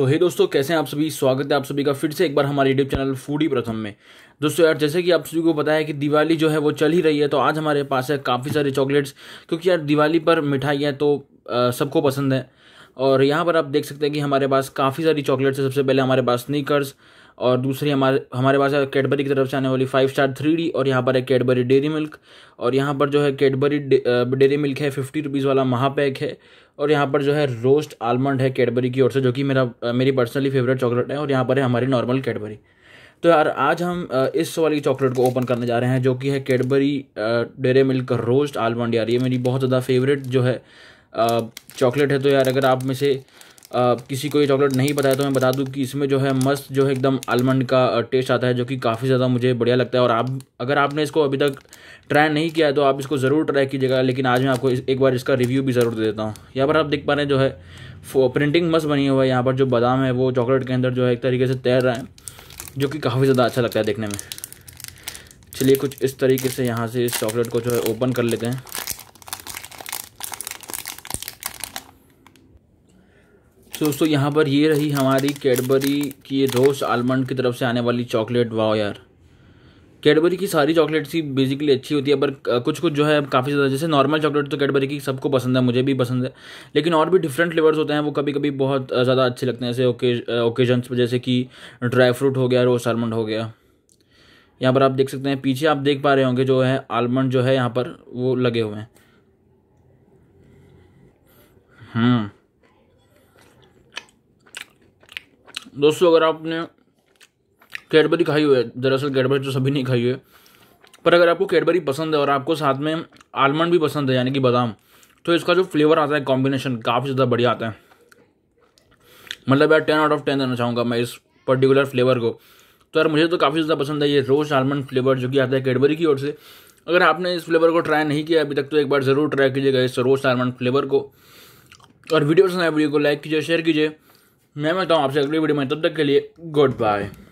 तो हे दोस्तों कैसे हैं आप सभी स्वागत है आप सभी का फिर से एक बार हमारे यूट्यूब चैनल फूडी प्रथम में दोस्तों यार जैसे कि आप सभी को पता है कि दिवाली जो है वो चल ही रही है तो आज हमारे पास है काफ़ी सारे चॉकलेट्स क्योंकि यार दिवाली पर मिठाइयाँ तो सबको पसंद है और यहाँ पर आप देख सकते हैं कि हमारे पास काफ़ी सारी चॉकलेट्स है सबसे पहले हमारे पास स्नीकर्स और दूसरी हमारे हमारे पास है कैडबरी की तरफ से आने वाली फाइव स्टार थ्री डी और यहाँ पर है कैडबरी डेरी मिल्क और यहाँ पर जो है कैडबरी डेरी मिल्क है फिफ्टी रुपीज़ वाला महापैक है और यहाँ पर जो है रोस्ट आलमंड है कैडबरी की ओर से जो कि मेरा मेरी पर्सनली फेवरेट चॉकलेट है और यहाँ पर है हमारी नॉर्मल कैडबरी तो यार आज हम इस वाली चॉकलेट को ओपन करने जा रहे हैं जो कि है Cadbury dairy milk roast almond यार ये मेरी बहुत ज़्यादा फेवरेट जो है चॉकलेट है तो यार अगर आप में से किसी को ये चॉकलेट नहीं पता है तो मैं बता दूं कि इसमें जो है मस्त जो है एकदम आलमंड का टेस्ट आता है जो कि काफ़ी ज़्यादा मुझे बढ़िया लगता है और आप अगर आपने इसको अभी तक ट्राई नहीं किया है तो आप इसको ज़रूर ट्राई कीजिएगा लेकिन आज मैं आपको एक बार इसका रिव्यू भी ज़रूर दे देता हूँ यहाँ पर आप देख पा रहे हैं जो है प्रिंटिंग मस्त बनी हुआ है यहाँ पर जो बादाम है वो चॉकलेट के अंदर जो है एक तरीके से तैर रहा है जो कि काफ़ी ज़्यादा अच्छा लगता है देखने में चलिए कुछ इस तरीके से यहाँ से इस चॉकलेट को जो है ओपन कर लेते हैं तो दोस्तों यहाँ पर ये रही हमारी कैडबरी की रोस्ट आलमंड की तरफ से आने वाली चॉकलेट वाओ यार कैडबरी की सारी चॉकलेट्स ही बेसिकली अच्छी होती है पर कुछ कुछ जो है काफ़ी ज़्यादा जैसे नॉर्मल चॉकलेट तो कैडबरी की सबको पसंद है मुझे भी पसंद है लेकिन और भी डिफरेंट फ्लेवर्स होते हैं वो कभी कभी बहुत ज़्यादा अच्छे लगते हैं जैसे ओकेजन्स पर जैसे कि ड्राई फ्रूट हो गया रोस्ट आलमंड हो गया यहाँ पर आप देख सकते हैं पीछे आप देख पा रहे होंगे जो है आलमंड जो है यहाँ पर वो लगे हुए हैं हम्म दोस्तों अगर आपने कैडबरी खाई हुई है दरअसल कैडबरी तो सभी नहीं खाई हुई है पर अगर आपको कैडबरी पसंद है और आपको साथ में आलमंड भी पसंद है यानी कि बादाम तो इसका जो फ्लेवर आता है कॉम्बिनेशन काफ़ी ज़्यादा बढ़िया आता है मतलब यार टेन आउट ऑफ टेन देना चाहूँगा मैं इस पर्टिकुलर फ्लेवर को तो यार मुझे तो काफ़ी ज़्यादा पसंद है ये रोज आलमंड फ्लेवर जो कि आता है कैडबरी की ओर से अगर आपने इस फ्लेवर को ट्राई नहीं किया अभी तक तो एक बार ज़रूर ट्राई कीजिएगा इस रोज़ आलमंड फ्लेवर को और वीडियो पसंद आए वीडियो को लाइक कीजिए शेयर कीजिए मैं मिलता हूँ आपसे अगली वीडियो में तब तक के लिए गुड बाय